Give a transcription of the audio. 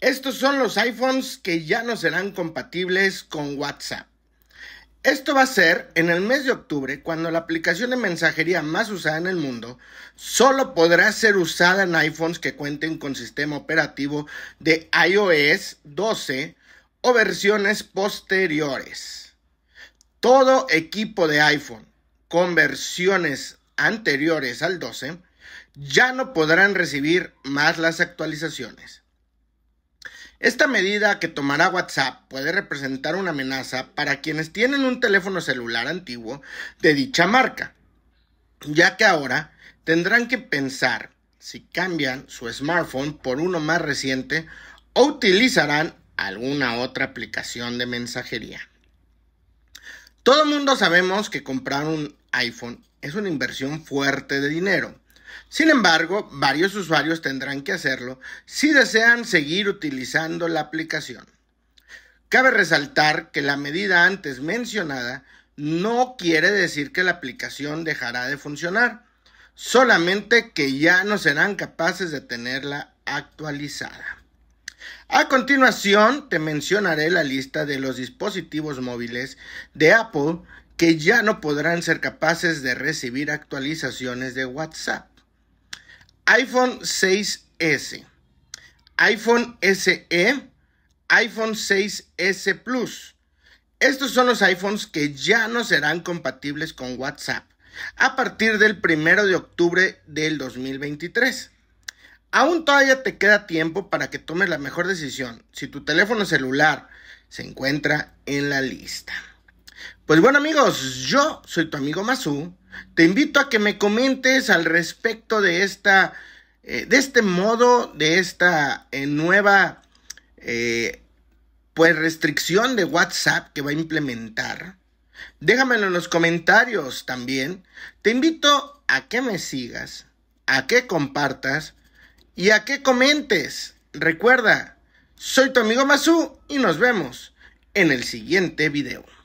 Estos son los iPhones que ya no serán compatibles con WhatsApp. Esto va a ser en el mes de octubre cuando la aplicación de mensajería más usada en el mundo solo podrá ser usada en iPhones que cuenten con sistema operativo de iOS 12 o versiones posteriores. Todo equipo de iPhone con versiones anteriores al 12 ya no podrán recibir más las actualizaciones. Esta medida que tomará WhatsApp puede representar una amenaza para quienes tienen un teléfono celular antiguo de dicha marca, ya que ahora tendrán que pensar si cambian su smartphone por uno más reciente o utilizarán alguna otra aplicación de mensajería. Todo el mundo sabemos que comprar un iPhone es una inversión fuerte de dinero sin embargo, varios usuarios tendrán que hacerlo si desean seguir utilizando la aplicación. Cabe resaltar que la medida antes mencionada no quiere decir que la aplicación dejará de funcionar, solamente que ya no serán capaces de tenerla actualizada. A continuación te mencionaré la lista de los dispositivos móviles de Apple que ya no podrán ser capaces de recibir actualizaciones de WhatsApp iPhone 6S, iPhone SE, iPhone 6S Plus. Estos son los iPhones que ya no serán compatibles con WhatsApp a partir del 1 de octubre del 2023. Aún todavía te queda tiempo para que tomes la mejor decisión si tu teléfono celular se encuentra en la lista. Pues bueno amigos, yo soy tu amigo Masu te invito a que me comentes al respecto de esta, eh, de este modo, de esta eh, nueva, eh, pues restricción de WhatsApp que va a implementar. Déjamelo en los comentarios también. Te invito a que me sigas, a que compartas y a que comentes. Recuerda, soy tu amigo Masu y nos vemos en el siguiente video.